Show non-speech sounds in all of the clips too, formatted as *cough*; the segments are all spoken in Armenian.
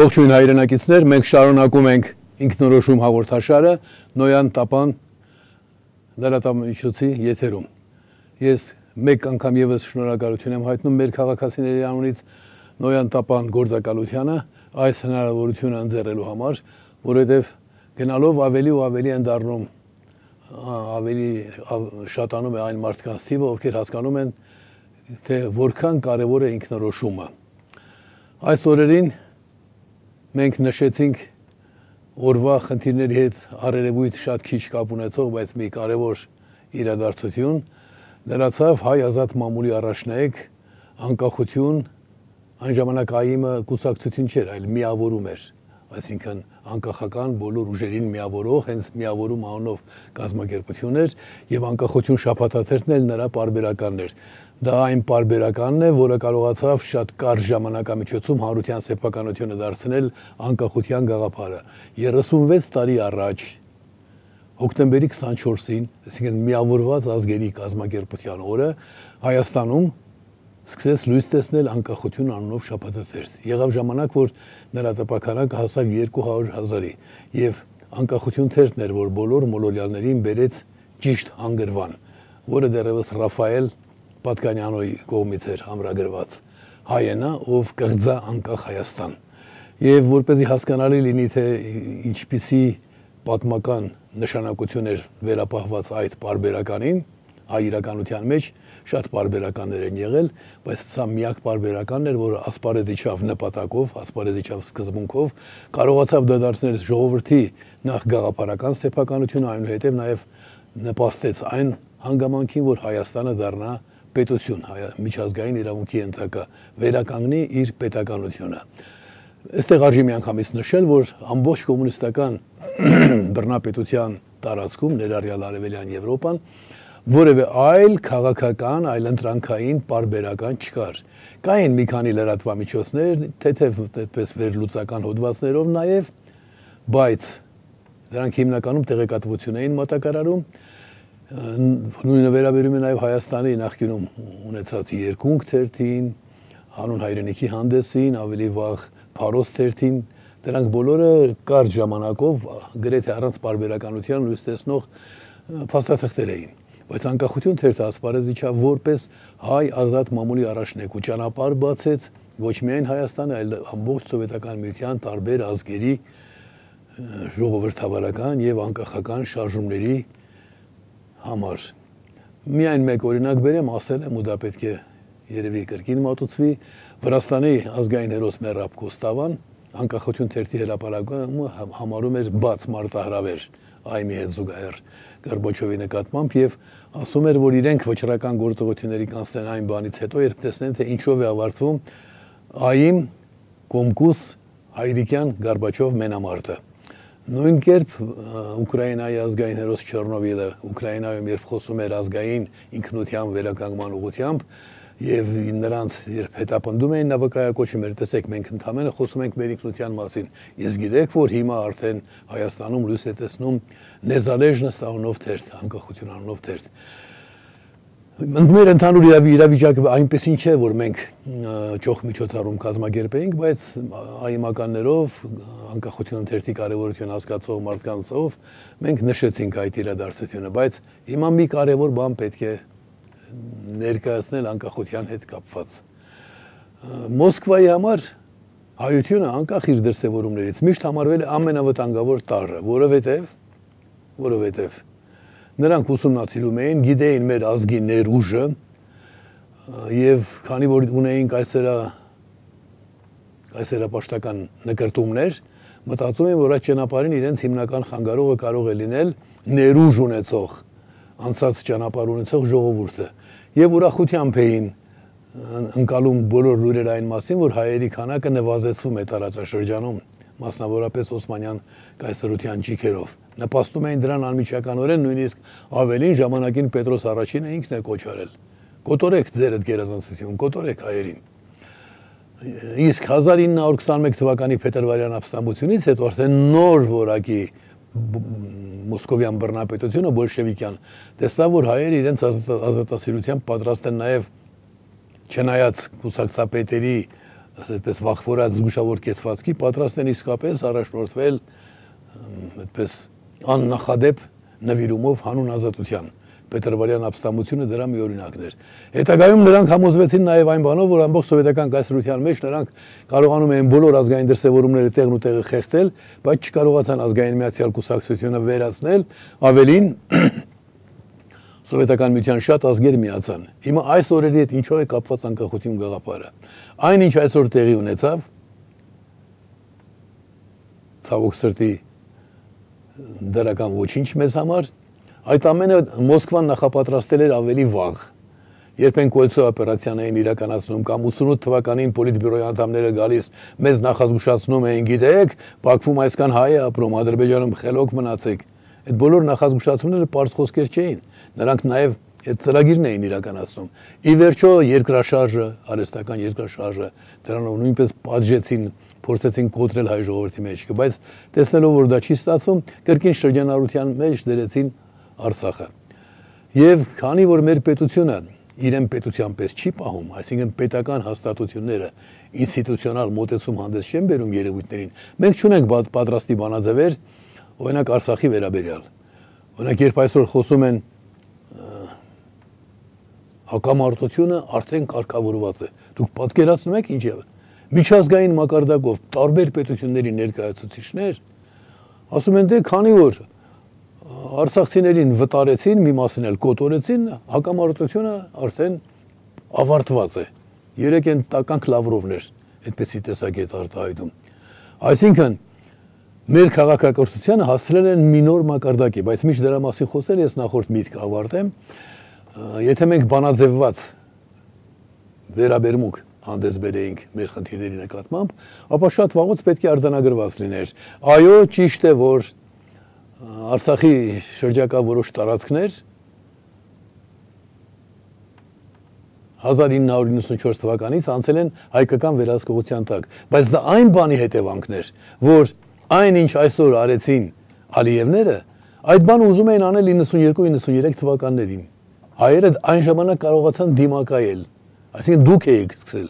Ողջույն հայրենակիցներ, մենք շարունակում ենք ինքնորոշում հաղորդաշարը Նոյան Տապան լրատվամիջոցի եթերում։ Ես մեկ անգամ եւս շնորհակալություն եմ հայտնում մեր քաղաքացիների անունից Նոյան Տապան գործակալությանը այս հնարավորությունը ընձեռելու համար, որովհետև գնալով ավելի ու ավելի են դառնում ավելի շատանում է այն մարդկանց թիվը, ովքեր հասկանում են թե որքան կարևոր է ինքնորոշումը։ Այս օրերին մենք նշեցինք օրվա խնդիրների հետ արերևույթ շատ քիչ կապ ունեցող, բայց մի կարևոր իրադարձություն լրացավ հայ ազատ մամուլի առաջնայեք անկախություն այն ժամանակ այիմը կուսակցություն չէր, այլ միավորում էր այսինքն անկախական բոլոր ուժերին միավորող հենց միավորում անունով կազմակերպություններ եւ անկախություն շապաթաթերն էլ նրա parberakanներ։ Դա այն parberakanն է, որը կարողացավ շատ կարճ ժամանակամիջոցում հանրության սեփականությունը դարձնել անկախության գաղափարը։ 36 տարի առաջ հոկտեմբերի 24-ին, այսինքն միավորված ազգերի կազմակերպության օրը Հայաստանում սկսեց լույս տեսնել անկախություն անունով շաբաթաթերթ։ Եղավ ժամանակ, որ նրա տպականակը հասավ 200 հազարի եւ անկախություն թերթն էր, որ բոլոր մոլորյալներին բերեց ճիշտ հանգրվան, որը դեռևս Ռաֆայել Պատկանյանոյի կողմից էր ամրագրված։ Հայենա, ով կղծա անկախ Հայաստան։ Եվ որպեսզի հասկանալի լինի, թե ինչպիսի պատմական նշանակություն էր վերապահված այդ բարբերականին, հայ իրականության մեջ շատ բարբերականներ են եղել, բայց սա միակ բարբերականն էր, որը ասպարեզ իջավ նպատակով, ասպարեզ իջավ սկզբունքով, կարողացավ դա դարձնել ժողովրդի նախ գաղափարական սեփականությունը, այնուհետև նաև նպաստեց այն հանգամանքին, որ Հայաստանը դառնա պետություն, միջազգային իրավունքի ենթակա, վերականգնի իր պետականությունը։ Այստեղ արժի միանգամից նշել, որ ամբողջ կոմունիստական *clears throat* բռնապետության տարածքում ներառյալ արևելյան Եվրոպան որևէ այլ քաղաքական, այլ ընտրանքային պարբերական չկար։ Կային մի քանի լրատվամիջոցներ, թեթև այդպես վերլուծական հոդվածներով նաև, բայց դրանք հիմնականում տեղեկատվություն էին մատակարարում նույնը վերաբերում է նաև Հայաստանի նախկինում ունեցած երկունք թերթին, հանուն հայրենիքի հանդեսին, ավելի վաղ Փարոս թերթին, դրանք բոլորը կար ժամանակով գրեթե առանց բարբերականության լույս տեսնող փաստաթղթեր էին բայց անկախություն թերթած Պարեզիչը որպես հայ ազատ մամուլի առաջնեկու ճանապարհ բացեց ոչ միայն Հայաստանը, այլ ամբողջ սովետական միության տարբեր ազգերի ժողովրդավարական եւ անկախական շարժումների համար։ Միայն մեկ օրինակ բերեմ, ասել եմ ու դա պետք է երևի կրկին մատուցվի Վրաստանի ազգային հերոս Մեռապ Կոստավան անկախություն թերթի հրապարակումը համարում էր բաց մարտահրավեր այմի հետ զուգահեռ Գորբաչովի նկատմամբ եւ և ասում էր, որ իրենք վճռական գործողությունների կանցնեն այն բանից հետո, երբ տեսնեն, թե ինչով է ավարտվում ԱԻՄ Կոմկուս Հայրիկյան Գարբաչով մենամարտը։ Նույն կերպ Ուկրաինայի ազգային հերոս Չեռնովիլը Ուկրաինայում երբ խոսում էր ազգային ինքնության վերականգնման ուղղությամբ, եւ նրանց երբ հետապնդում էին նավակայակոչում էր տեսեք մենք ընդամենը խոսում ենք մեր ինքնության մասին ես գիտեք որ հիմա արդեն Հայաստանում լույս է տեսնում նեզալեժնս անունով թերթ անկախություն անունով թերթ Մեր ընդհանուր իրավիճակը այնպեսին չէ, որ մենք ճոխ միջոցառում կազմակերպեինք, բայց այմականներով անկախության թերթի կարևորություն հասկացող մարդկանցով մենք նշեցինք այդ իրադարձությունը, բայց հիմա մի կարևոր բան պետք է ներկայացնել անկախության հետ կապված։ Մոսկվայի համար հայությունը անկախ իր դրսևորումներից միշտ համարվել է ամենավտանգավոր տարրը, որովհետև որովհետև նրանք ուսումնասիրում էին, գիտեին մեր ազգի ներուժը եւ քանի որ ունեին կայսերա կայսերա պաշտական նկարտումներ, մտածում են, որ այդ ճանապարհին իրենց հիմնական խանգարողը կարող է լինել ներուժ ունեցող անցած ճանապարհ ունեցող ժողովուրդը եւ ուրախությամբ էին ընկալում բոլոր լուրերը այն մասին, որ հայերի քանակը նվազեցվում է տարածաշրջանում, մասնավորապես Օսմանյան կայսրության ճիքերով։ Նպաստում էին դրան անմիջականորեն, նույնիսկ ավելին ժամանակին Պետրոս առաջինը ինքն է կոչարել. Կոտորեք ձերդ գերազանցություն, կոտորեք հայերին։ Իսկ 1921 թվականի փետրվարյան ապստամբությունից հետո արդեն նոր որակի մոսկովյան բռնապետությունը բոլշևիկյան տեսա որ հայերը իրենց ազատասիրությամբ պատրաստ են նաև չնայած կուսակցապետերի այսպես վախվորած զգուշավոր կեցվածքի պատրաստ են իսկապես առաջնորդվել այդպես աննախադեպ նվիրումով հանուն ազատության Պետրվարյան ապստամությունը դրա մի օրինակն էր։ Հետագայում նրանք համոզվեցին նաև այն բանով, որ ամբողջ սովետական կայսրության մեջ նրանք կարողանում էին բոլոր ազգային դրսևորումները տեղն ու տեղը խեղդել, բայց չկարողացան ազգային միացյալ կուսակցությունը վերացնել, ավելին *clears throat* սովետական միության շատ ազգեր միացան։ Հիմա այս օրերի հետ ինչով է կապված անկախություն գաղափարը։ Այն ինչ այսօր տեղի ունեցավ ցավոք սրտի դրական ոչինչ մեզ համար Այդ ամենը Մոսկվան նախապատրաստել էր ավելի վաղ։ Երբ են կոլցո օպերացիան էին իրականացնում կամ 88 թվականին Պոլիտբյուրոյի անդամները գալիս մեզ նախազգուշացնում էին, գիտեք, Բաքվում այսքան հայ է ապրում, Ադրբեջանում խելոք մնացեք։ Այդ բոլոր նախազգուշացումները པարզ խոսքեր չէին։ Նրանք նաև այդ ծրագիրն էին իրականացնում։ Ի վերջո երկրաշարժը, արեստական երկրաշարժը դրանով նույնպես պատժեցին, փորձեցին կոտրել հայ ժողովրդի մեջքը, բայց տեսնելով որ դա չի ստացվում, կրկին շրջանառության մեջ դրեցին Արցախը։ Եվ քանի որ մեր պետությունը իրեն պետության պես չի պահում, այսինքն պետական հաստատությունները ինստիտուցիոնալ մոտեցում հանդես չեն բերում երևույթներին, մենք չունենք պատրաստի բանաձևեր, օրինակ Արցախի վերաբերյալ։ Օրինակ երբ այսօր խոսում են հակամարտությունը արդեն կարգավորված է։ Դուք պատկերացնում եք ինչ է։ Միջազգային մակարդակով տարբեր պետությունների ներկայացուցիչներ ասում են դե քանի որ արցախցիներին վտարեցին, մի մասին էլ կոտորեցին, հակամարտությունը արդեն ավարտված է։ Երեք են տականք լավրովներ, այդպեսի տեսակետ արտահայտում։ Այսինքն մեր քաղաքակրթությանը հասցրել են մի նոր մակարդակի, բայց միշտ դրա մասին խոսել ես նախորդ միտք ավարտեմ։ Եթե մենք բանաձևված վերաբերմունք հանդես բերեինք մեր խնդիրների նկատմամբ, ապա շատ վաղուց պետք է արձանագրված լիներ։ Այո, ճիշտ է, որ Արցախի շրջակա որոշ տարածքներ 1994 թվականից անցել են հայկական վերահսկողության տակ, բայց դա այն բանի հետևանքներ, որ այն ինչ այսօր արեցին Ալիևները, այդ բանը ուզում էին անել 92-93 թվականներին։ Հայերը այն ժամանակ կարողացան դիմակայել, այսինքն դուք էիք սկսել։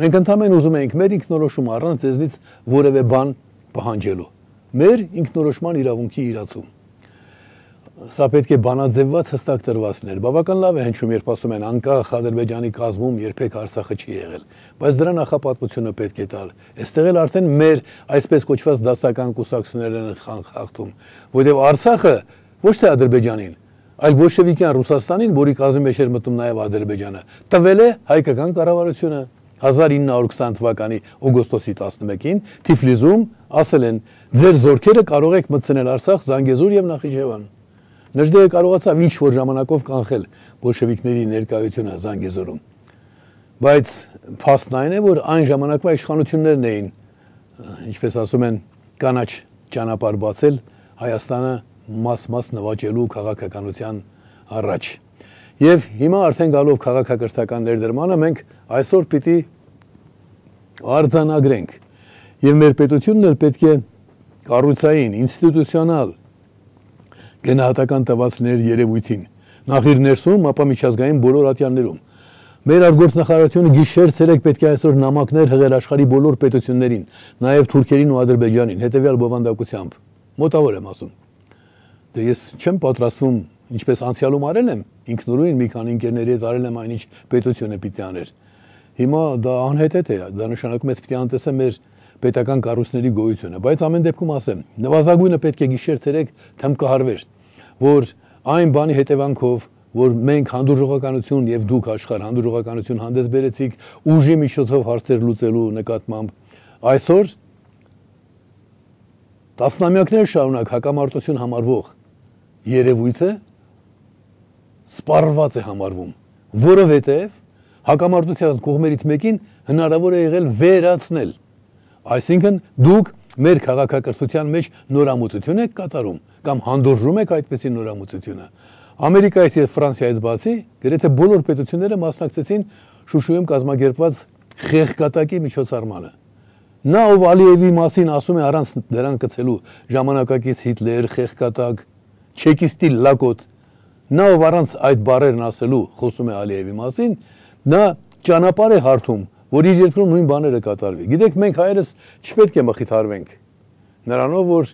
Մենք ընդամենը ուզում էինք մեր ինքնորոշում առանց ձեզնից որևէ բան պահանջելու մեր ինքնորոշման իրավունքի իրացում։ Սա պետք է բանաձևված հստակ տրված ներ։ Բավական լավ է հնչում, երբ ասում են անկախ Ադրբեջանի կազմում երբեք Արցախը չի եղել, բայց դրա նախապատվությունը պետք է տալ։ Այստեղ էլ արդեն մեր այսպես կոչված դասական կուսակցություններն են խախտում, որովհետև Արցախը ոչ թե Ադրբեջանին, այլ բոլշևիկյան Ռուսաստանին, որի կազմի մեջ էր մտնում նաև Ադրբեջանը, տվել է հայկական կառավարությունը 1920 թվականի օգոստոսի 11-ին Թիֆլիզում ասել են ձեր զորքերը կարող եք մտցնել Արցախ, Զանգեզուր եւ Նախիջևան։ Նժդեհը կարողացավ ինչ որ ժամանակով կանխել բոլշևիկների ներկայությունը Զանգեզուրում։ Բայց փաստն այն է, որ այն ժամանակվա իշխանություններն էին, ինչպես ասում են, կանաչ ճանապարհ բացել Հայաստանը մաս-մաս նվաճելու քաղաքականության առաջ։ Եվ հիմա արդեն գալով քաղաքակրթական ներդրմանը մենք այսօր պիտի արձանագրենք Եվ մեր պետությունն էլ պետք է կառուցային, ինստիտուցիոնալ գնահատական տվածներ երևույթին։ Նախ իր ներսում, ապա միջազգային բոլոր ատյաններում։ Մեր արտգործնախարարությունը գիշեր ցերեկ պետք է այսօր նամակներ հղեր աշխարի բոլոր պետություններին, նաև Թուրքերին ու Ադրբեջանին, հետևյալ բովանդակությամբ։ Մոտավոր եմ ասում։ Դե ես չեմ պատրաստվում, ինչպես անցյալում արել եմ, ինքնուրույն մի քանի ընկերների հետ արել եմ այնինչ պետությունը պիտի աներ։ Հիմա դա անհետ է, դա նշանակում է պիտի անտեսեմ մեր մեր պետական կառույցների գոյությունը, բայց ամեն դեպքում ասեմ, նվազագույնը պետք է գիշեր ցերեկ թեմ կհարվեր, որ այն բանի հետևանքով որ մենք հանդուրժողականություն եւ դուք աշխարհ հանդուրժողականություն հանդես բերեցիք ուժի միջոցով հարցեր լուծելու նկատմամբ այսօր տասնամյակներ շարունակ հակամարտություն համարվող երևույթը սպառված է համարվում, որովհետև հակամարտության կողմերից մեկին հնարավոր է եղել վերացնել Այսինքն դուք մեր քաղաքակրթության մեջ նորամուծություն եք կատարում կամ հանդուրժում եք այդպիսի նորամուծությունը։ Ամերիկայից եւ Ֆրանսիայից բացի գրեթե բոլոր պետությունները մասնակցեցին Շուշուում կազմակերպված խեղկատակի միջոցառմանը։ Նա ով Ալիևի մասին ասում է առանց դրան կցելու ժամանակակից Հիտլեր, խեղկատակ, չեկիստի լակոտ, նա ով առանց այդ բարերն ասելու խոսում է Ալիևի մասին, նա ճանապարհ է հարթում որ իր երկրում նույն բաները կատարվի։ Գիտեք, մենք հայերս չպետք է մխիթարվենք նրանով, որ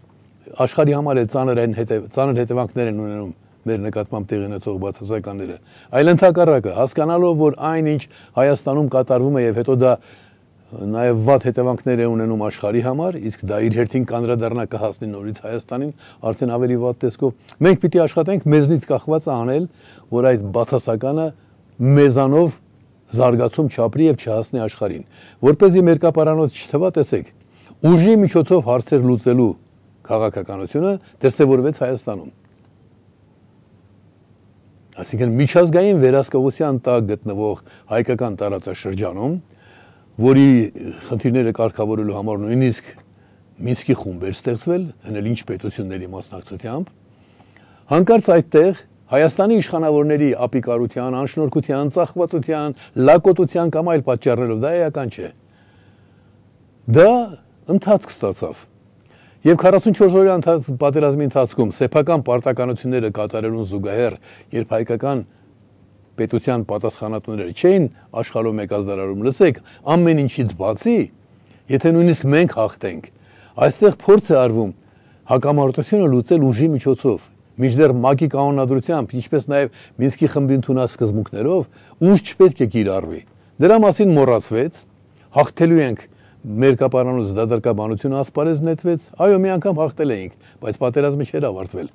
աշխարհի համար է ծանր են հետև ծանր հետևանքներ են ունենում մեր նկատմամբ տեղի ունեցող բացասականները։ Այլ ընդհակառակը, հասկանալով, որ այն ինչ Հայաստանում կատարվում է եւ հետո դա նաև վատ հետևանքներ է ունենում աշխարհի համար, իսկ դա իր հերթին կանրադառնա կհասնի նորից Հայաստանին, արդեն ավելի վատ տեսքով։ Մենք պիտի աշխատենք մեզնից կախվածը անել, որ այդ բացասականը մեզանով զարգացում չապրի եւ չհասնի աշխարհին։ Որ เป զի մերկապարանոց չթվա, տեսեք, ուժի միջոցով հարցեր լուծելու քաղաքականությունը դրսևորվեց Հայաստանում։ Այսինքն միջազգային վերահսկողության տակ գտնվող հայկական տարածաշրջանում, որի խնդիրները կարգավորելու համար նույնիսկ Մինսկի խումբ էր ստեղծվել, հնել ինչ պետությունների մասնակցությամբ, հանկարծ այդտեղ Հայաստանի իշխանավորների ապիկարության, անշնորհքության, ծախվածության, լակոտության կամ այլ պատճառներով դա էական չէ։ Դա ընթացք ստացավ։ Եվ 44 օրյա ընթաց պատերազմի ընթացքում սեփական պարտականությունները կատարելուն զուգահեռ, երբ հայկական պետության պատասխանատուները չէին աշխարհում եկազդարարում, լսեք, ամեն ինչից բացի, եթե նույնիսկ մենք հաղթենք, այստեղ փորձ է արվում հակամարտությունը լուծել ուժի միջոցով, Մինչդեռ ՄԱԿ-ի կանոնադրությամբ, ինչպես նաև Մինսկի խմբի ընդունած սկզբունքներով ուժ չպետք է կիրառվի։ Դրա մասին մոռացվեց, հաղթելու ենք մեր կապարանոց դատարկաբանությունը ասպարեզ նետվեց, այո մի անգամ հաղթել էինք, բայց պատերազմը չէր ավարտվել։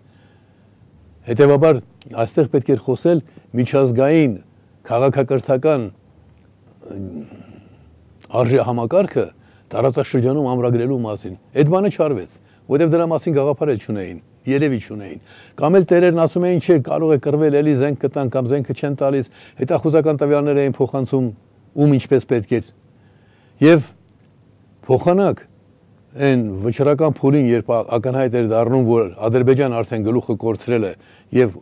Հետևաբար այստեղ պետք էր խոսել միջազգային քաղաքակրթական արժե համակարգը տարածաշրջանում ամրագրելու մասին։ Այդ բանը չարվեց որովհետև դրա մասին գաղափար էլ չունեին երևի չունեին։ Կամ էլ տերերն ասում էին, չէ, կարող է կռվել, էլի զենք կտան կամ զենքը չեն տալիս, հետախուզական տվյալները էին փոխանցում ում ինչպես պետք էր։ Եվ փոխանակ այն վճռական փուլին, երբ ականհայտ էր դառնում, որ Ադրբեջան արդեն գլուխը կորցրել է եւ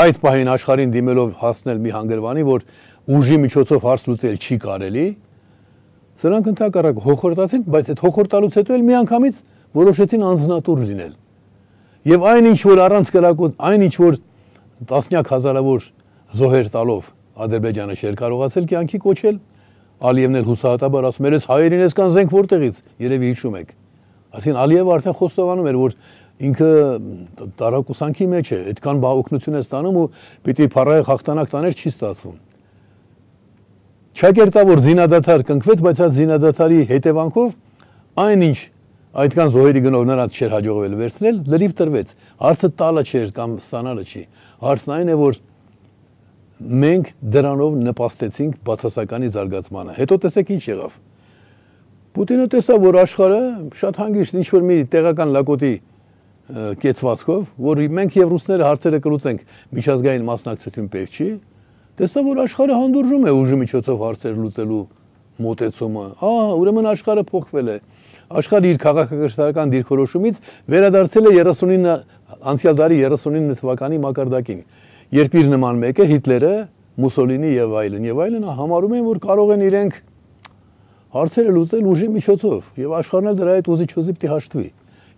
այդ պահին աշխարհին դիմելով հասնել մի հանգրվանի, որ ուժի միջոցով հարց լուծել չի կարելի, սրանք ընդհակառակ հոխորտացին, բայց այդ հոխորտալուց հետո էլ միանգամից մի որոշեցին անձնատուր լինել։ Եվ այն ինչ որ առանց կրակոտ, այն ինչ որ տասնյակ հազարավոր զոհեր տալով Ադրբեջանը չէր կարողացել կյանքի կոչել, Ալիևն էլ հուսահատաբար ասում էր, «Էս հայերին էս կան զենք որտեղից»։ Երևի հիշում եք։ Այսին Ալիևը արդեն խոստովանում էր, որ ինքը տարակուսանքի մեջ է, այդքան բաղօգնություն է ստանում ու պիտի փառայը հաղթանակ տաներ չի ստացվում։ Չակերտա որ զինադադար կնքվեց, բայց այդ զինադադարի հետևանքով այնինչ այդքան զոհերի գնով նրանց չէր հաջողվել վերցնել, լրիվ տրվեց։ Հարցը տալը չէր կամ ստանալը չի։ Հարցն այն է, որ մենք դրանով նպաստեցինք բացասականի զարգացմանը։ Հետո տեսեք ինչ եղավ։ Պուտինը տեսա, որ աշխարհը շատ հանգիստ ինչ որ մի տեղական լակոտի կեցվածքով, որ մենք եւ ռուսները հարցերը կլուծենք միջազգային մասնակցություն պետք չի, տեսա, որ աշխարհը հանդուրժում է ուժի միջոցով հարցեր լուծելու մոտեցումը։ Ահա, ուրեմն աշխարհը փոխվել է։ Ա, աշխարհը իր քաղաքակրթական դիրքորոշումից վերադարձել է 39 անցյալ դարի 39 թվականի մակարդակին, երբ իր նման մեկը Հիտլերը, Մուսոլինի եւ այլն եւ այլն համարում են, որ կարող են իրենք հարցերը լուծել ուժի միջոցով եւ աշխարհն էլ դրա այդ ուզի չուզի պիտի հաշտվի։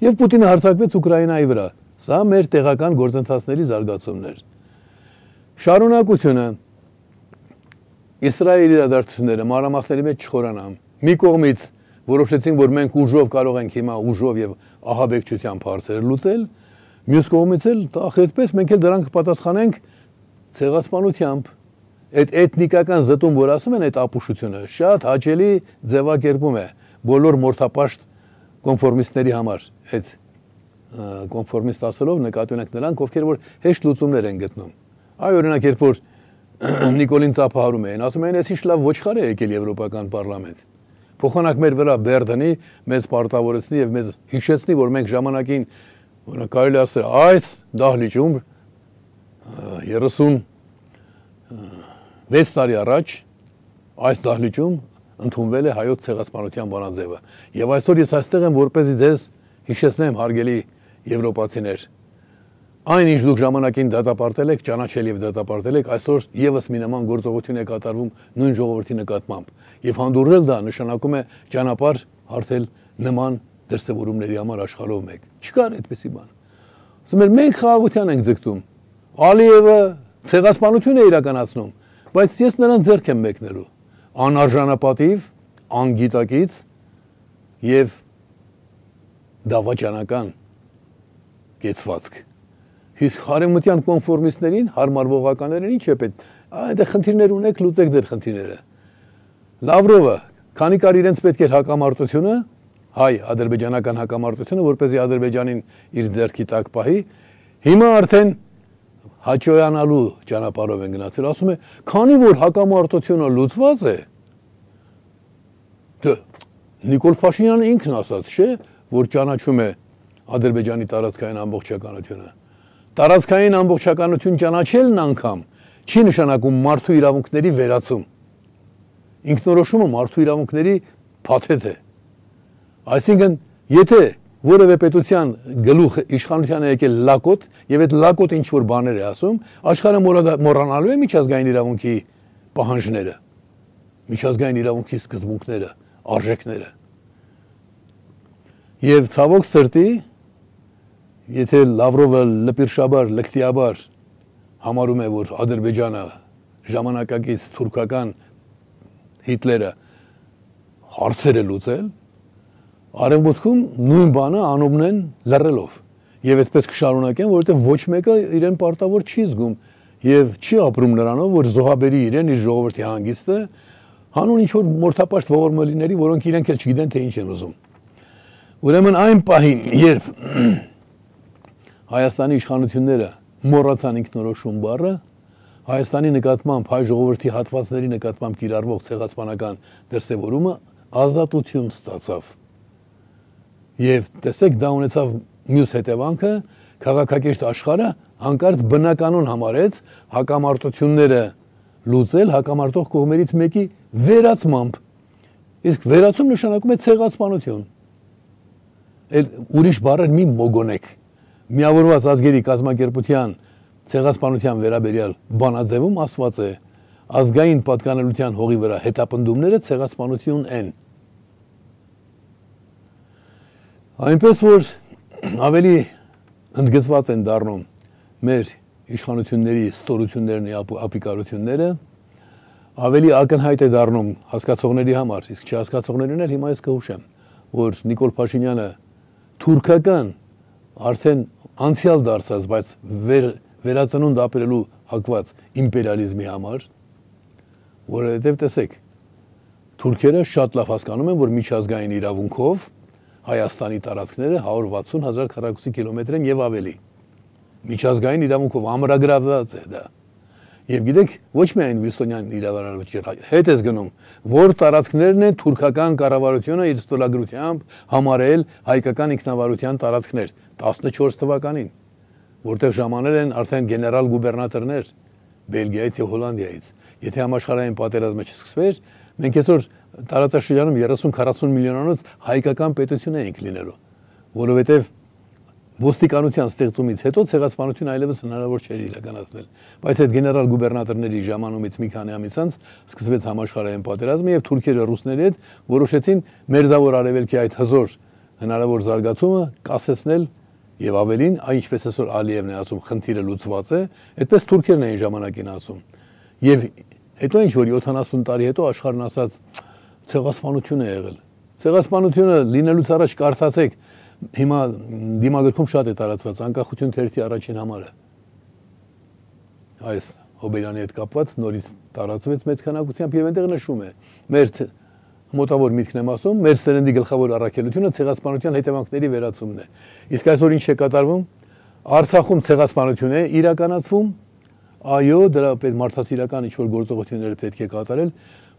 Եվ Պուտինը հարձակվեց Ուկրաինայի վրա։ Սա մեր տեղական գործընթացների զարգացումներ։ Շարունակությունը Իսրայելի իրադարձությունները մանրամասների մեջ չխորանամ։ Մի կողմից որոշեցինք, որ մենք ուժով կարող ենք հիմա ուժով եւ ահաբեկչությամբ հարցերը լուծել, մյուս կողմից էլ ախ այդպես մենք էլ դրանք պատասխանենք ցեղասպանությամբ։ Այդ էթնիկական զտում, որ ասում են, այդ ապուշությունը շատ հաճելի ձևակերպում է բոլոր մորթապաշտ կոնֆորմիստների համար։ Այդ կոնֆորմիստ ասելով նկատի ունենք նրանք, ովքեր որ հեշտ լուծումներ են գտնում։ Այ օրինակ, երբ որ *clears throat* Նիկոլին ծափահարում էին, ասում էին, «Էս ինչ լավ ոչխար է եկել եվրոպական պարլամենտ» փոխանակ մեր վրա բերդնի, մեզ պարտավորեցնի եւ մեզ հիշեցնի, որ մենք ժամանակին կարելի ասել այս դահլիճում 36 տարի առաջ այս դահլիճում ընդունվել է հայոց ցեղասպանության բանաձևը եւ այսօր ես այստեղ եմ որպեսզի ձեզ հիշեցնեմ հարգելի եվրոպացիներ Այն ինչ դուք ժամանակին դատապարտել եք, ճանաչել եւ դատապարտել եք, այսօր եւս մի նման գործողություն է կատարվում նույն ժողովրդի նկատմամբ։ Եվ հանդուրժել դա նշանակում է ճանապարհ հարթել նման դրսևորումների համար աշխարհով մեկ։ Չկար այդպիսի բան։ Ասում եմ մենք խաղաղության ենք ձգտում։ Ալիևը ցեղասպանություն է իրականացնում, բայց ես նրան ձեռք եմ մեկնելու։ Անարժանապատիվ, անգիտակից եւ դավաճանական կեցվածք Իսկ հարևմտյան կոնֆորմիստներին, հարմարվողականներին ինչ է պետք։ Այդ դե խնդիրներ ունեք, լուծեք ձեր խնդիրները։ Լավրովը, քանի կար իրենց պետք էր հակամարտությունը, հայ-ադրբեջանական հակամարտությունը, որ เป զի Ադրբեջանին իր ձեռքի տակ պահի, հիմա արդեն հաջողանալու ճանապարհով են գնացել։ Ասում է, քանի որ հակամարտությունը լուծված է, դե Նիկոլ Փաշինյանը ինքն ասաց, չէ՞, որ ճանաչում է Ադրբեջանի տարածքային ամբողջականությունը։ Տարածքային ամբողջականություն ճանաչելն անգամ չի նշանակում մարդու իրավունքների վերացում։ Ինքնորոշումը մարդու իրավունքների փաթեթ է։ Այսինքն, եթե որևէ պետության գլուխ իշխանության է եկել լակոտ եւ այդ լակոտ ինչ որ բաներ է ասում, աշխարհը մոռանալու է միջազգային իրավունքի պահանջները, միջազգային իրավունքի սկզբունքները, արժեքները։ Եվ ցավոք սրտի եթե Լավրովը լպիրշաբար, լկտիաբար համարում է, որ Ադրբեջանը ժամանակակից թուրքական Հիտլերը հարցեր է լուծել, արևմուտքում նույն բանը անոմն են լռելով։ Եվ այդպես կշարունակեն, որովհետև ոչ մեկը իրեն պարտավոր չի զգում եւ չի ապրում նրանով, որ զոհաբերի իրեն իր ժողովրդի հանգիստը հանուն ինչ որ մորթապաշտ ողորմելիների, որոնք իրենք էլ չգիտեն թե ինչ են ուզում։ Ուրեմն այն պահին, երբ Հայաստանի իշխանությունները մոռացան ինքնորոշում բառը, Հայաստանի նկատմամբ հայ ժողովրդի հատվածների նկատմամբ կիրառվող ցեղասպանական դրսևորումը ազատություն ստացավ։ Եվ տեսեք, դա ունեցավ մյուս հետևանքը, քաղաքակիրթ աշխարհը հանկարծ բնականon համարեց հակամարտությունները լուծել հակամարտող կողմերից մեկի վերացմամբ։ Իսկ վերացում նշանակում է ցեղասպանություն։ Էլ ուրիշ բառը մի մոգոնեք միավորված ազգերի կազմակերպության ցեղասպանության վերաբերյալ բանաձևում ասված է ազգային պատկանելության հողի վրա հետապնդումները ցեղասպանություն են այնպես որ ավելի ընդգծված են դառնում մեր իշխանությունների ստորություններն ու ապիկարությունները ավելի ակնհայտ է դառնում հասկացողների համար իսկ չհասկացողներին էլ հիմա ես կհուշեմ որ Նիկոլ Փաշինյանը թուրքական արդեն անցյալ դարձած, բայց վեր վերածնունդ ապրելու հակված իմպերիալիզմի համար, որովհետև տեսեք, թուրքերը շատ լավ հասկանում են, որ միջազգային իրավունքով Հայաստանի տարածքները 160 հազար քառակուսի կիլոմետր են եւ ավելի։ Միջազգային իրավունքով ամրագրավված է դա։ դա Եվ գիտեք, ոչ միայն Վիլսոնյան իրավարարվեց իր հետ էս գնում, որ տարածքներն են թուրքական կառավարությունը իր ստորագրությամբ համարել հայկական ինքնավարության տարածքներ 14 թվականին, որտեղ ժամանել են արդեն գեներալ գուբերնատորներ Բելգիայից եւ Հոլանդիայից։ Եթե համաշխարհային պատերազմը չսկսվեր, մենք այսօր տարածաշրջանում 30-40 միլիոնանոց հայկական պետություն էինք լինելու, որովհետեւ ոստիկանության ստեղծումից հետո ցեղասպանություն այլևս հնարավոր չէր իրականացնել։ Բայց այդ գեներալ գուբերնատորների ժամանումից մի քանի ամիս անց սկսվեց համաշխարհային պատերազմը եւ թուրքերը ռուսների հետ որոշեցին մերձավոր արևելքի այդ հզոր հնարավոր զարգացումը կասեցնել եւ ավելին, այն ինչպես այսօր Ալիևն է ասում, խնդիրը լուծված է, այդպես թուրքերն էին ժամանակին ասում։ Եվ հետո ինչ որ 70 տարի հետո աշխարհն ասած ցեղասպանություն է եղել։ Ցեղասպանությունը լինելուց առաջ կարդացեք հիմա դիմագրքում շատ է տարածված անկախություն թերթի առաջին համարը։ Այս Հոբելյանի հետ կապված նորից տարածվեց մեծ քանակությամբ եւ այնտեղ նշում է մեր մոտավոր միտքն եմ ասում, մեր սերնդի գլխավոր առաքելությունը ցեղասպանության հետևանքների վերացումն է։ Իսկ այսօր ինչ է կատարվում։ Արցախում ցեղասպանություն է իրականացվում։ Այո, դրա պետ մարդասիրական ինչ որ գործողությունները պետք է կատարել,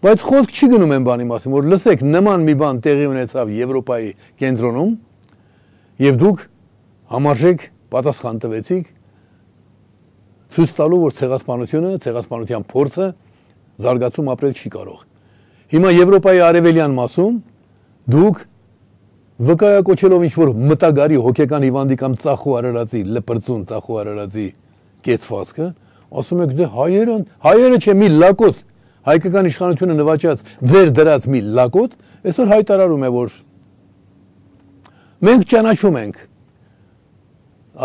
բայց խոսք չի գնում այն բանի մասին, որ լսեք, նման մի բան տեղի ունեցավ Եվրոպայի կենտրոնում, Եվ դուք համարժեք պատասխան տվեցիք ցույց տալու, որ ցեղասպանությունը, ցեղասպանության փորձը զարգացում ապրել չի կարող։ Հիմա Եվրոպայի արևելյան մասում դուք վկայակոչելով ինչ որ մտագարի հոգեկան հիվանդի կամ ծախու արարածի, լպրծուն ծախու արարածի կեցվածքը, ասում եք դե հայերն, հայերը չէ մի լակոտ հայկական իշխանությունը նվաճած ձեր դրած մի լակոտ, այսօր հայտարարում է որ Մենք ճանաչում ենք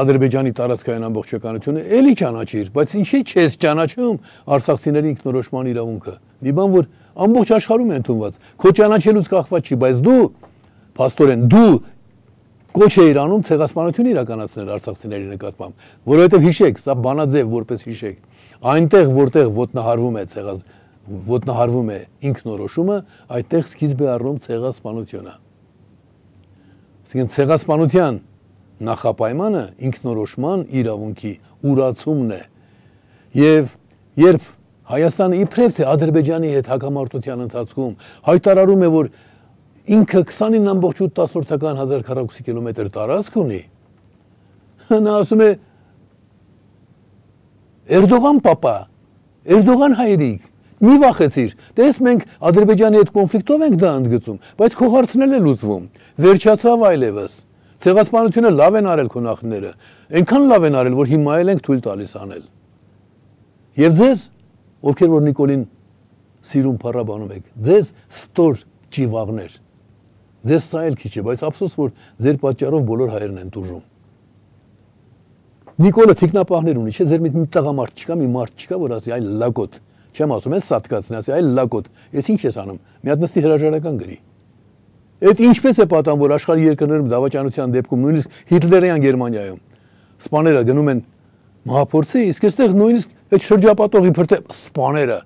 Ադրբեջանի տարածքային ամբողջականությունը, էլի ճանաչիր, բայց ինչի՞ չես ճանաչում արցախցիների ինքնորոշման իրավունքը։ Մի բան, որ ամբողջ աշխարհում է ընդունված, քո ճանաչելուց կախված չի, բայց դու Պաստորեն, դու կոչ էիր անում ցեղասպանություն իրականացնել արցախցիների նկատմամբ, որովհետև հիշեք, սա բանաձև որպես հիշեք, այնտեղ որտեղ ոտնահարվում է ցեղաս ոտնահարվում է ինքնորոշումը, այդտեղ սկիզբ է առնում ցեղասպանությունը։ Այսինքն ցեղասպանության նախապայմանը ինքնորոշման իրավունքի ուրացումն է։ Եվ երբ Հայաստանը իբրև թե Ադրբեջանի հետ հակամարտության ընթացքում հայտարարում է, որ ինքը 29.8-տասորդական 1000 քառակուսի կիլոմետր տարածք ունի, նա ասում է Էրդողան papa, Էրդողան հայրիկ, Մի վախեցիր։ Տես մենք Ադրբեջանի հետ կոնֆլիկտով ենք դա ընդգծում, բայց քո հարցնել է լուծվում։ Վերջացավ այլևս։ Ցեղասպանությունը լավ են արել քո նախները։ Այնքան լավ են արել, որ հիմա էլ ենք թույլ տալիս անել։ Եվ ձեզ, ովքեր որ Նիկոլին սիրուն փառաբանում եք, ձեզ ստոր ճիվաղներ։ Ձեզ սա էլ քիչ է, բայց ափսոս որ ձեր պատճառով բոլոր հայերն են դուժում։ Նիկոլը թիկնապահներ ունի, չէ՞, ձեր մի տղամարդ չկա, մի մարդ չկա, որ ասի այ լագոտ Չեմ ասում, ես սատկացնի, ասի, այլ լակոտ, ես ինչ ես անում, մի հատ նստի հրաժարական գրի։ Այդ ինչպես է պատահում, որ աշխարհի երկրներում դավաճանության դեպքում նույնիսկ Հիտլերյան Գերմանիայում սպաները գնում են մահապորցի, իսկ այստեղ նույնիսկ այդ շրջապատողի բրտե սպաները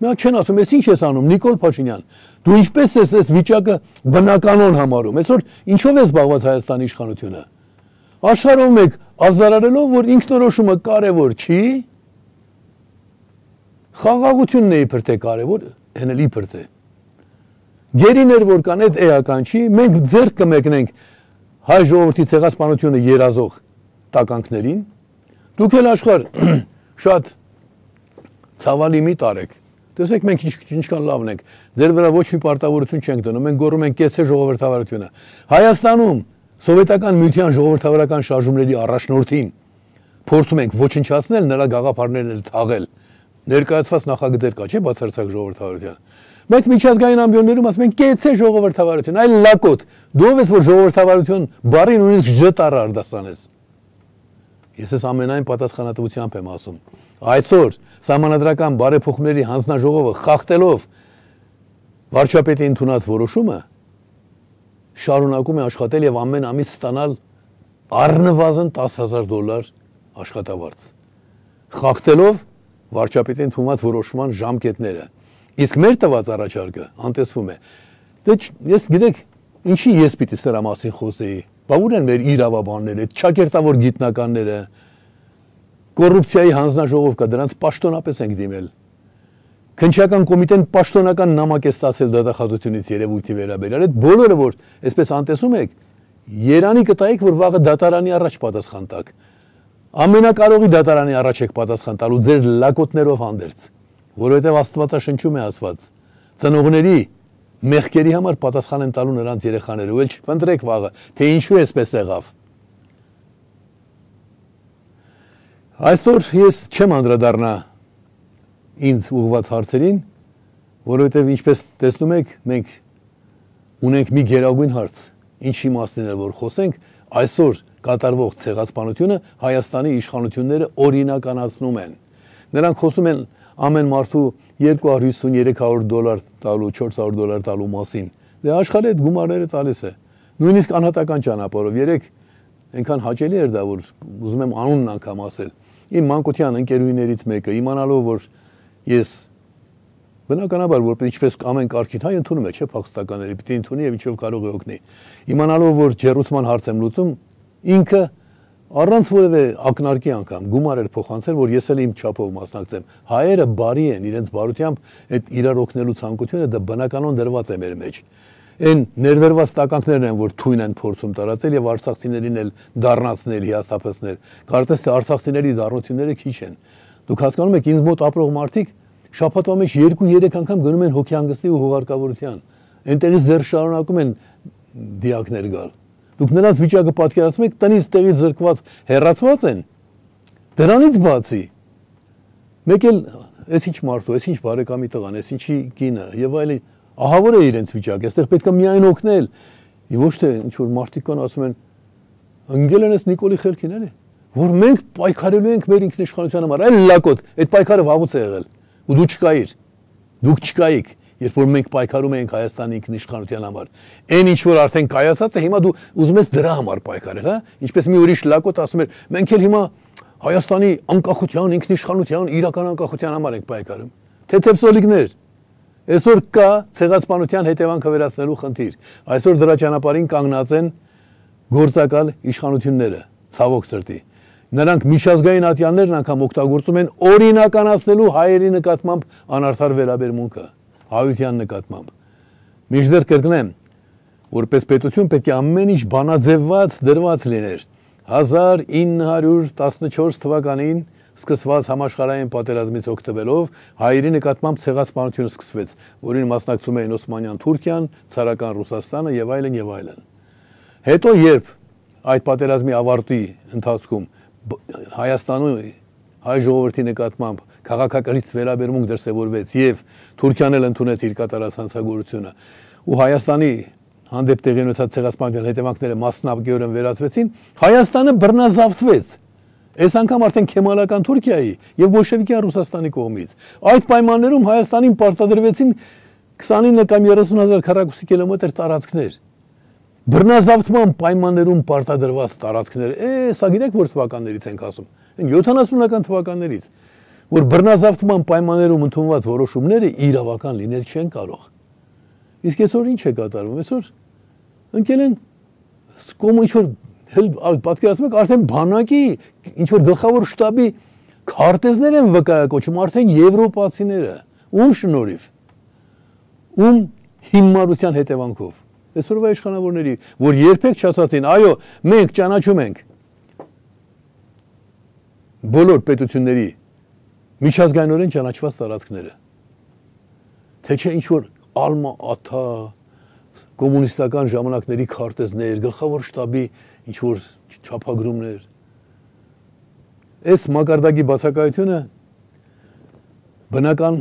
Մյա չեն ասում, ես ինչ ես անում, Նիկոլ Փաշինյան, դու ինչպես ես այս վիճակը բնականոն համարում։ Այսօր ինչով է զբաղված Հայաստանի իշխանությունը։ Աշխարհում եք ազդարարելով, որ ինքնորոշումը կարևոր չի, Խաղաղությունն է իբր թե կարևոր, հեն էլ իբր թե։ Գերիներ որ կան այդ էական չի, մենք ձեռք կմեկնենք հայ ժողովրդի ցեղասպանությունը երազող տականքներին։ Դուք էլ աշխարհ *clears throat* շատ ցավալի մի տարեք։ Տեսեք մենք ինչ ինչքան լավն ենք։ Ձեր վրա ոչ մի պարտավորություն չենք դնում։ Մենք գոռում ենք կեցե ժողովրդավարությունը։ Հայաստանում սովետական միության ժողովրդավարական շարժումների առաջնորդին փորձում ենք ոչնչացնել նրա գաղափարներն էլ թաղել ներկայացված նախագծեր կա, չէ՞, բացարձակ ժողովրդավարության։ Բայց միջազգային ամբիոններում ասում են կեցե ժողովրդավարություն, այլ լակոտ։ Դու ես որ ժողովրդավարություն բարին ունես ջ տառ արդասանես։ Ես ես ամենայն պատասխանատվությամբ եմ ասում։ Այսօր համանդրական բարեփոխումների հանձնաժողովը խախտելով վարչապետի ընդունած որոշումը շարունակում է աշխատել եւ ամեն ամիս ստանալ առնվազն 10000 դոլար աշխատավարձ։ Խախտելով վարչապետին թողած որոշման ժամկետները։ Իսկ մեր տված առաջարկը անտեսվում է։ Դե ես գիտեք, ինչի ես պիտի սրա մասին խոսեի։ Բա ուր են մեր իրավաբանները, ճակերտավոր գիտնականները։ Կոռուպցիայի հանձնաժողով կա, դրանց պաշտոնապես ենք դիմել։ Քնչական կոմիտեն պաշտոնական նամակ է ստացել դատախազությունից երևույթի վերաբերյալ։ Այդ բոլորը որ այսպես անտեսում եք, Երանի կտայիք, որ վաղը դատարանի առաջ պատասխան տակ։ Ամենակարողի դատարանի առաջ եք պատասխան տալու ձեր լակոտներով հանդերձ, որովհետև Աստվածաշնչում է ասված. ծնողների մեղքերի համար պատասխան են տալու նրանց երեխաները, ու էլ չփնտրեք վաղը, թե ինչու էսպես եղավ։ Այսօր ես չեմ անդրադառնա ինձ ուղված հարցերին, որովհետև ինչպես տեսնում եք, մենք ունենք մի գերագույն հարց, ինչի մասն է որ խոսենք, այսօր կատարվող ցեղասպանությունը Հայաստանի իշխանությունները օրինականացնում են։ Նրանք խոսում են ամեն մարդու 250-300 դոլար տալու, 400 դոլար տալու մասին։ Դե աշխարհի այդ գումարները տալիս է։ Նույնիսկ անհատական ճանապարհով երեք այնքան հաճելի էր դա, որ ուզում եմ անունն անգամ ասել։ Իմ մանկության ընկերուհիներից մեկը իմանալով, որ ես բնականաբար որպես ինչպես ամեն կարգին հայ ընդունում է, չէ՞, փախստականները, պիտի ընդունի եւ ինչով կարող է օգնի։ Իմանալով, որ ջերուցման հարց եմ լուծում, ինքը առանց որևէ ակնարկի անգամ գումար էր փոխանցել, որ ես էլ իմ չափով մասնակցեմ։ Հայերը բարի են, իրենց բարությամբ այդ իրար օգնելու ցանկությունը դա բնականon դրված է մեր մեջ։ Այն ներդրված տականքներն են, որ թույն են փորձում տարածել եւ արցախցիներին էլ դառնացնել հիաստապեցներ։ Կարծես թե արցախցիների դառնությունները քիչ են։ Դուք հասկանում եք, ինձ մոտ ապրող մարդիկ շաբաթվա մեջ 2-3 անգամ գնում են հոգեհանգստի ու հուղարկավորության։ Այնտեղից դեռ շարունակում են դիակներ գալ դուք նրանց վիճակը պատկերացում եք տնից տեղից զրկված հեռացված են դրանից բացի մեկ էլ այս ինչ մարդու այս ինչ բարեկամի տղան այս ինչի կինը եւ այլն ահա որ է իրենց վիճակը այստեղ պետք է միայն օգնել ոչ թե ինչ որ մարդիկ կան ասում են ընկել են այս նիկոլի խելքին էլի որ մենք պայքարելու ենք մեր ինքնիշխանության համար այլ լակոտ այդ պայքարը վաղուց է եղել ու դու չկայիր դուք չկայիք երբ որ մենք պայքարում էինք Հայաստանի ինքնիշխանության համար։ Այն ինչ որ արդեն կայացած է, հիմա դու ուզում ես դրա համար պայքարել, հա? Ինչպես մի ուրիշ լակոտ ասում էր, մենք էլ հիմա Հայաստանի անկախության, ինքնիշխանության, իրական անկախության համար ենք պայքարում։ Թեթև սոլիկներ։ Այսօր կա ցեղասպանության հետևանքը վերացնելու խնդիր։ Այսօր դրա ճանապարհին կանգնած են գործակալ իշխանությունները, ցավոք սրտի նրանք միջազգային ատյաններն անգամ օգտագործում են օրինականացնելու հայերի նկատմամբ անարդար վերաբերմունքը հայության նկատմամբ։ Մինչդեռ կրկնեմ, որպես պետություն պետք է ամեն ինչ բանաձևված դրված լիներ։ 1914 թվականին սկսված համաշխարհային պատերազմից օգտվելով հայերի նկատմամբ ցեղասպանությունը սկսվեց, որին մասնակցում էին Օսմանյան Թուրքիան, ցարական Ռուսաստանը եւ այլն եւ այլն։ Հետո երբ այդ պատերազմի ավարտի ընթացքում Հայաստանում հայ ժողովրդի նկատմամբ քաղաքակրից վերաբերմունք դրսևորվեց եւ Թուրքիան էլ ընդունեց իր կատարած հանցագործությունը ու Հայաստանի հանդեպ տեղի ունեցած ցեղասպանության հետևանքները մասնաբգեորեն վերացվեցին, Հայաստանը բռնազավթվեց։ Այս անգամ արդեն Քեմալական Թուրքիայի եւ Բոլշևիկյան Ռուսաստանի կողմից։ Այդ պայմաններում Հայաստանին պարտադրվեցին 29 կամ 30000 քառակուսի կիլոմետր տարածքներ։ Բռնազավթման պայմաններում պարտադրված տարածքներ։ Է, սա գիտեք որ թվականներից ենք ասում։ 70-ական թվականներից որ բռնազավթման պայմաններում ընդունված որոշումները իրավական լինել չեն կարող։ Իսկ այսօր ինչ է կատարվում։ Այսօր ընկել են կոմ ինչ որ պատկերացնում եք արդեն բանակի ինչ որ գլխավոր շտաբի քարտեզներ են վկայակոչում արդեն եվրոպացիները ում շնորհիվ ում հիմարության հետևանքով այսօրվա իշխանավորների որ երբեք չասացին այո մենք ճանաչում ենք բոլոր պետությունների միջազգայնորեն ճանաչված տարածքները։ Թե չէ ինչ որ Ալմա Աթա կոմունիստական ժամանակների քարտեզներ, գլխավոր շտաբի ինչ որ չափագրումներ։ Այս մակարդակի բացակայությունը բնական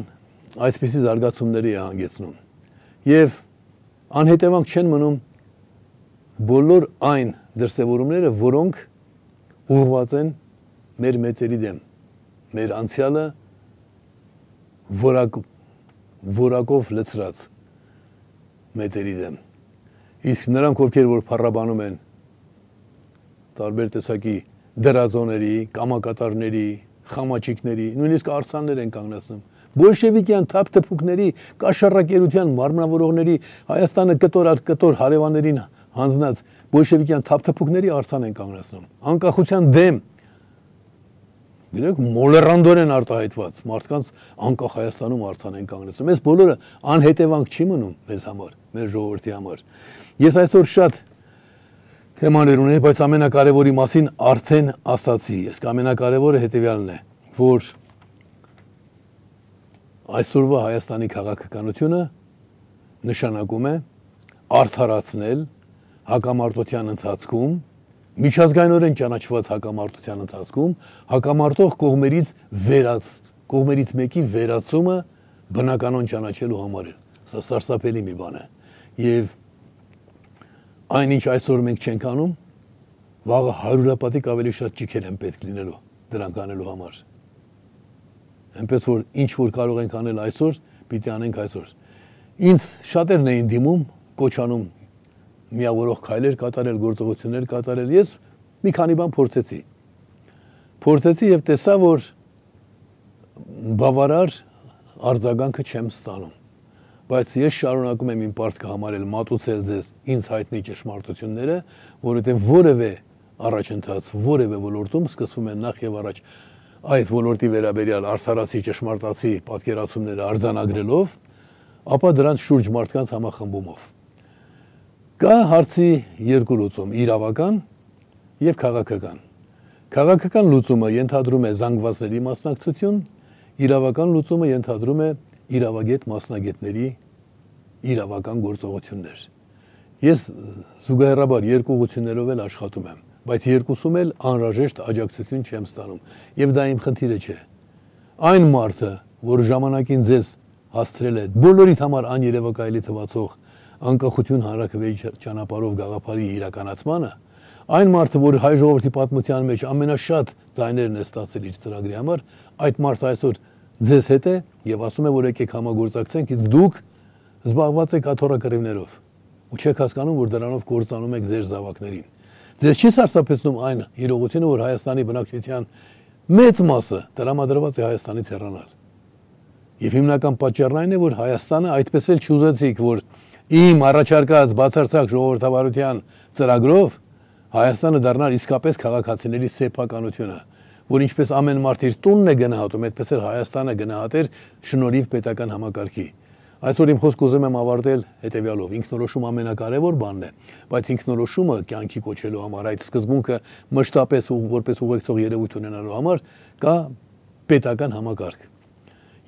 այսպիսի զարգացումների է հանգեցնում եւ անհետևանք չեն մնում բոլոր այն դրսևորումները, որոնք ուղղված են մեր մեծերի դեմ մեր անցյալը որակ որակով լծրած մեծերի դեմ։ Իսկ նրանք ովքեր որ փառաբանում են տարբեր տեսակի դրազոների, կամակատարների, խամաչիկների, նույնիսկ արցաններ են կանգնացնում։ Բոլշևիկյան թափթփուկների, կաշառակերության մարմնավորողների Հայաստանը կտոր առ կտոր հարևաններին հանձնած բոլշևիկյան թափթփուկների արցան են կանգնացնում։ Անկախության դեմ գիտեք, մոլերանդորեն արտահայտված, մարդկանց անկախ Հայաստանում արթանեն կանգնեցնում։ Այս բոլորը անհետևանք չի մնում մեզ համար, մեր ժողովրդի համար։ Ես այսօր շատ թեմաներ ունեի, բայց ամենակարևորի մասին արդեն ասացի։ Իսկ ամենակարևորը հետևյալն է, որ այսօրվա Հայաստանի քաղաքականությունը նշանակում է արդարացնել հակամարտության ընթացքում միջազգայնորեն ճանաչված հակամարտության ընթացքում հակամարտող կողմերից վերած կողմերից մեկի վերացումը բնականon ճանաչելու համար է։ Սա սարսափելի մի բան է։ Եվ այնինչ այսօր մենք չենք անում, վաղը հարյուրապատիկ ավելի շատ ճիքեր են պետք լինելու դրանք անելու համար։ Էնպես որ ինչ որ կարող ենք անել այսօր, պիտի անենք այսօր։ Ինձ շատերն էին դիմում, կոչանում միավորող քայլեր կատարել, գործողություններ կատարել։ Ես մի քանի բան փորձեցի։ Փորձեցի եւ տեսա, որ բավարար արձագանքը չեմ ստանում։ Բայց ես շարունակում եմ իմ պարտքը համարել մատուցել ձեզ ինձ հայտնի ճշմարտությունները, որովհետեւ որևէ առաջընթաց, որևէ ոլորտում սկսվում են նախ եւ առաջ այդ ոլորտի վերաբերյալ արդարացի ճշմարտացի պատկերացումները արձանագրելով, ապա դրանց շուրջ մարդկանց համախմբումով Կա հարցի երկու լուծում՝ իրավական եւ քաղաքական։ Քաղաքական լուծումը ենթադրում է զանգվածների մասնակցություն, իրավական լուծումը ենթադրում է իրավագետ մասնագետների իրավական գործողություններ։ Ես զուգահեռաբար երկու ուղություններով էլ աշխատում եմ, բայց երկուսում էլ անհրաժեշտ աջակցություն չեմ ստանում, եւ դա իմ խնդիրը չէ։ Այն մարդը, որ ժամանակին ձեզ հաստրել է բոլորիդ համար աներևակայելի թվացող անկախություն հանրակրվեի ճանապարհով գաղափարի իրականացմանը, այն մարդը, որ հայ ժողովրդի պատմության մեջ ամենաշատ ձայներն է ստացել իր ծրագրի համար, այդ մարդը այսօր ձեզ հետ է եւ ասում է, որ եկեք համագործակցենք, իսկ դուք զբաղված եք աթոռակրիվներով ու չեք հասկանում, որ դրանով կործանում եք ձեր զավակներին։ Ձեզ չի սարսափեցնում այն իրողությունը, որ Հայաստանի բնակչության մեծ մասը տրամադրված է Հայաստանից հեռանալ։ Եվ հիմնական պատճառն այն է, որ Հայաստանը այդպես էլ չուզեցիք, որ իմ առաջարկած բացարձակ ժողովրդավարության ծրագրով Հայաստանը դառնար իսկապես քաղաքացիների սեփականությունը, որ ինչպես ամեն մարդ իր տունն է գնահատում, այդպես էլ Հայաստանը գնահատեր շնորհիվ պետական համակարգի։ Այսօր իմ խոսքը ուզում եմ ավարտել հետևյալով. ինքնորոշում ամենակարևոր բանն է, բայց ինքնորոշումը կյանքի կոչելու համար այդ սկզբունքը մշտապես ու որպես ուղեկցող երևույթ ունենալու համար կա պետական համակարգ։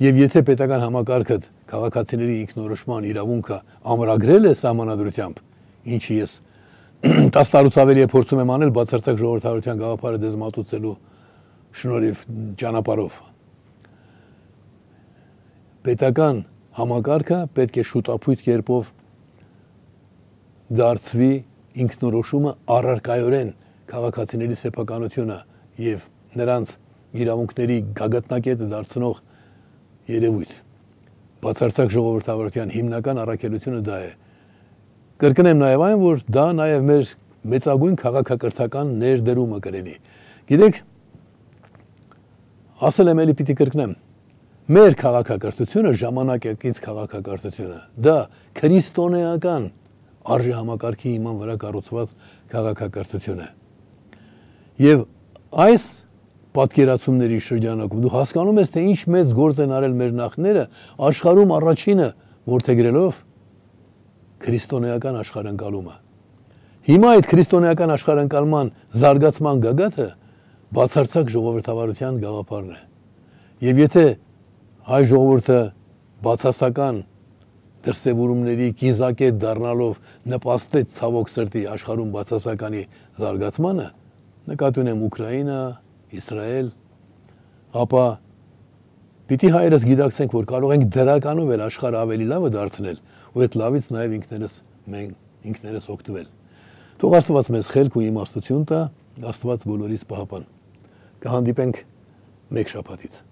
Եվ եթե պետական համակարգը քաղաքացիների ինքնորոշման իրավունքը ամրագրել է համանadrությամբ, ինչի ես 10 *clears throat* տարուց ավելի է փորձում եմ անել բացարձակ ժողովրդարության գաղափարը դեզ մատուցելու շնորհիվ ճանապարով պետական համակարգը պետք է շուտապույտ կերպով դարձվի ինքնորոշումը առարկայորեն քաղաքացիների սեփականությունը եւ նրանց իրավունքների գագաթնակետը դարձնող երևույթ։ Բացարձակ ժողովրդավարության հիմնական առաքելությունը դա է։ Կրկնեմ նաև այն, որ դա նաև մեր մեծագույն քաղաքակրթական ներդրումը կլինի։ Գիտեք, ասել եմ, ելի պիտի կրկնեմ, մեր քաղաքակրթությունը ժամանակակից քաղաքակրթությունը։ Դա քրիստոնեական արժի համակարգի իման վրա կառուցված քաղաքակրթություն է։ Եվ այս պատկերացումների շրջանակում դու հասկանում ես թե ինչ մեծ գործ են արել մեր նախները աշխարհում առաջինը որթեգրելով քրիստոնեական աշխարհընկալումը հիմա այդ քրիստոնեական աշխարհընկալման զարգացման գագաթը բացարձակ ժողովրդավարության գաղափարն է եւ եթե հայ ժողովուրդը բացասական դրսևորումների կիզակետ դառնալով նպաստեց ցավոք սրտի աշխարհում բացասականի զարգացմանը նկատի ունեմ Ուկրաինա, Իսրայել, ապա պիտի հայերս գիտակցենք, որ կարող ենք դրականով էլ աշխարհը ավելի լավը դարձնել ու այդ լավից նաև ինքներս մենք ինքներս օգտվել։ Թող Աստված մեզ խելք ու իմաստություն տա, Աստված բոլորիս պահապան։ Կհանդիպենք մեկ շաբաթից։